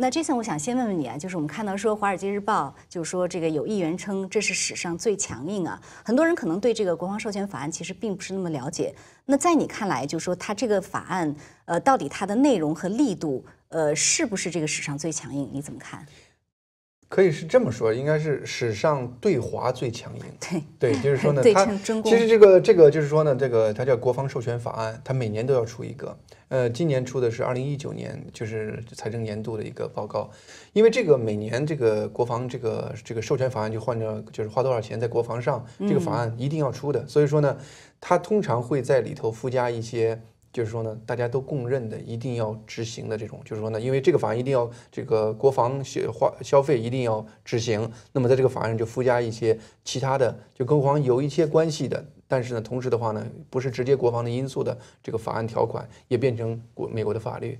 那 Jason，我想先问问你啊，就是我们看到说《华尔街日报》就说这个有议员称这是史上最强硬啊，很多人可能对这个国防授权法案其实并不是那么了解。那在你看来，就是说它这个法案，呃，到底它的内容和力度，呃，是不是这个史上最强硬？你怎么看？可以是这么说，应该是史上对华最强硬。对对，就是说呢，它其实这个这个就是说呢，这个它叫国防授权法案，它每年都要出一个。呃，今年出的是二零一九年，就是财政年度的一个报告。因为这个每年这个国防这个这个授权法案就换照就是花多少钱在国防上，这个法案一定要出的。所以说呢，它通常会在里头附加一些。就是说呢，大家都公认的，一定要执行的这种，就是说呢，因为这个法案一定要这个国防消花消费一定要执行，那么在这个法案上就附加一些其他的就跟国防有一些关系的，但是呢，同时的话呢，不是直接国防的因素的这个法案条款也变成国美国的法律，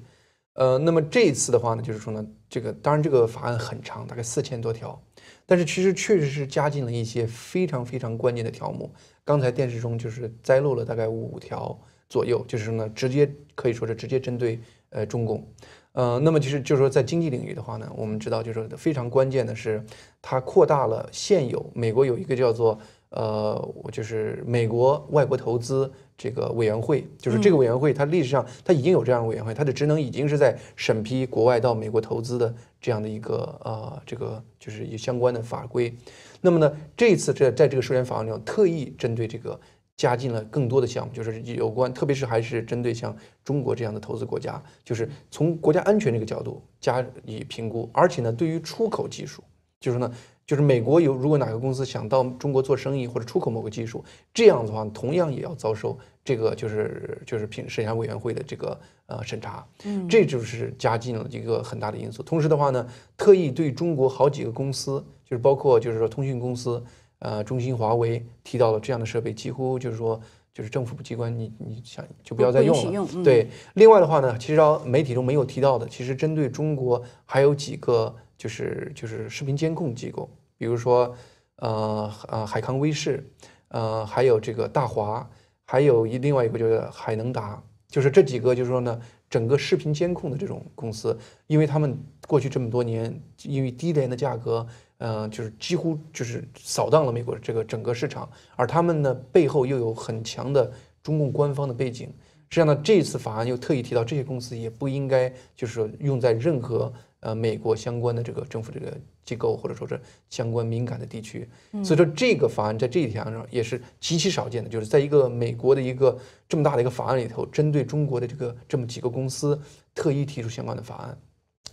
呃，那么这一次的话呢，就是说呢，这个当然这个法案很长，大概四千多条，但是其实确实是加进了一些非常非常关键的条目，刚才电视中就是摘录了大概五条。左右就是说呢，直接可以说是直接针对呃中共。呃，那么就是就是说在经济领域的话呢，我们知道就是非常关键的是，它扩大了现有美国有一个叫做呃，我就是美国外国投资这个委员会，就是这个委员会它历史上它已经有这样的委员会，它的职能已经是在审批国外到美国投资的这样的一个呃这个就是相关的法规，那么呢，这次这在这个授权法案中特意针对这个。加进了更多的项目，就是有关，特别是还是针对像中国这样的投资国家，就是从国家安全这个角度加以评估。而且呢，对于出口技术，就是呢，就是美国有，如果哪个公司想到中国做生意或者出口某个技术，这样的话，同样也要遭受这个就是就是评审查委员会的这个呃审查。嗯，这就是加进了一个很大的因素。同时的话呢，特意对中国好几个公司，就是包括就是说通讯公司。呃，中兴、华为提到了这样的设备，几乎就是说，就是政府机关，你你想就不要再用了。对，另外的话呢，其实媒体中没有提到的，其实针对中国还有几个，就是就是视频监控机构，比如说，呃呃，海康威视，呃，还有这个大华，还有一另外一个就是海能达，就是这几个，就是说呢，整个视频监控的这种公司，因为他们过去这么多年，因为低廉的价格。嗯，就是几乎就是扫荡了美国这个整个市场，而他们呢背后又有很强的中共官方的背景。实际上呢，这次法案又特意提到这些公司也不应该就是说用在任何呃美国相关的这个政府这个机构或者说是相关敏感的地区。所以说这个法案在这一条上也是极其少见的，就是在一个美国的一个这么大的一个法案里头，针对中国的这个这么几个公司特意提出相关的法案。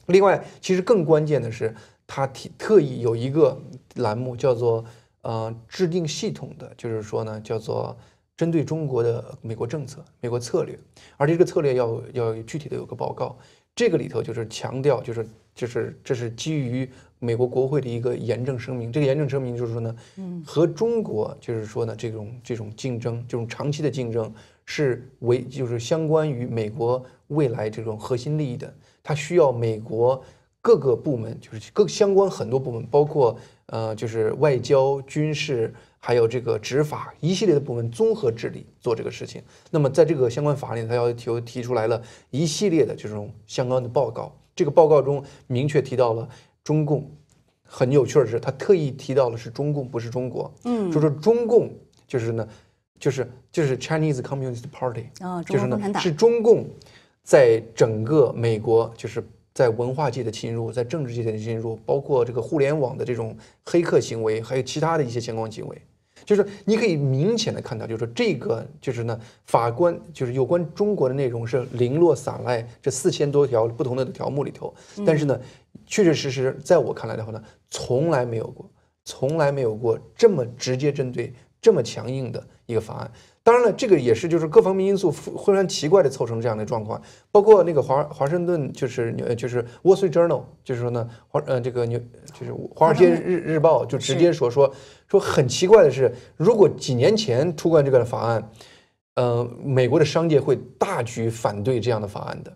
另外，其实更关键的是。他特特意有一个栏目叫做“呃，制定系统的”，就是说呢，叫做针对中国的美国政策、美国策略，而这个策略要要具体的有个报告。这个里头就是强调，就是就是这是基于美国国会的一个严正声明。这个严正声明就是说呢，和中国就是说呢这种这种竞争，这种长期的竞争是为就是相关于美国未来这种核心利益的，它需要美国。各个部门就是各相关很多部门，包括呃，就是外交、军事，还有这个执法一系列的部门综合治理做这个事情。那么在这个相关法里，他要求提出来了一系列的这种相关的报告。这个报告中明确提到了中共，很有趣的是，他特意提到了是中共，不是中国。嗯，就是中共，就是呢，就是就是 Chinese Communist Party 啊，就是呢，是中共在整个美国就是。在文化界的侵入，在政治界的侵入，包括这个互联网的这种黑客行为，还有其他的一些相关行为，就是你可以明显的看到，就是说这个就是呢，法官就是有关中国的内容是零落散赖这四千多条不同的条目里头，但是呢，确确实实在我看来的话呢，从来没有过，从来没有过这么直接针对。这么强硬的一个法案，当然了，这个也是就是各方面因素忽然奇怪的凑成这样的状况，包括那个华华盛顿就是呃就是《Street journal》，就是说呢华呃这个牛就是《华尔街日日报》就直接说说说很奇怪的是，如果几年前出关这个法案，呃，美国的商界会大举反对这样的法案的。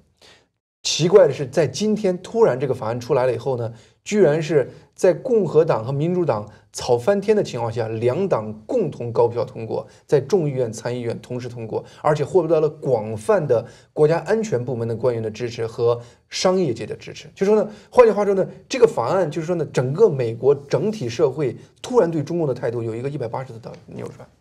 奇怪的是，在今天突然这个法案出来了以后呢。居然是在共和党和民主党吵翻天的情况下，两党共同高票通过，在众议院、参议院同时通过，而且获得了广泛的国家安全部门的官员的支持和商业界的支持。就说呢，换句话说呢，这个法案就是说呢，整个美国整体社会突然对中共的态度有一个一百八十度的扭转。